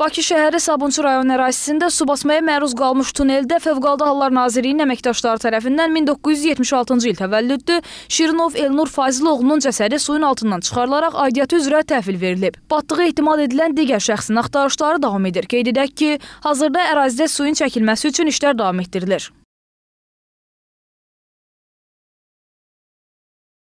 Bakı şəhəri Sabunçu rayon ərazisində su basmaya məruz qalmış tuneldə Fövqəladə Hallar Nazirliyinin əməkdaşları tərəfindən 1976-cı il təvəllüddü Şirinov Elnur Faziloğlunun cəsədi suyun altından çıxarılaraq aidiyyəti üzrə təhvil verilib. Batdığı ehtimal edilən digər şəxsin axtarışları davam edir. Qeyd edək ki, hazırda ərazidə suyun çəkilməsi üçün işlər davam etdirilir.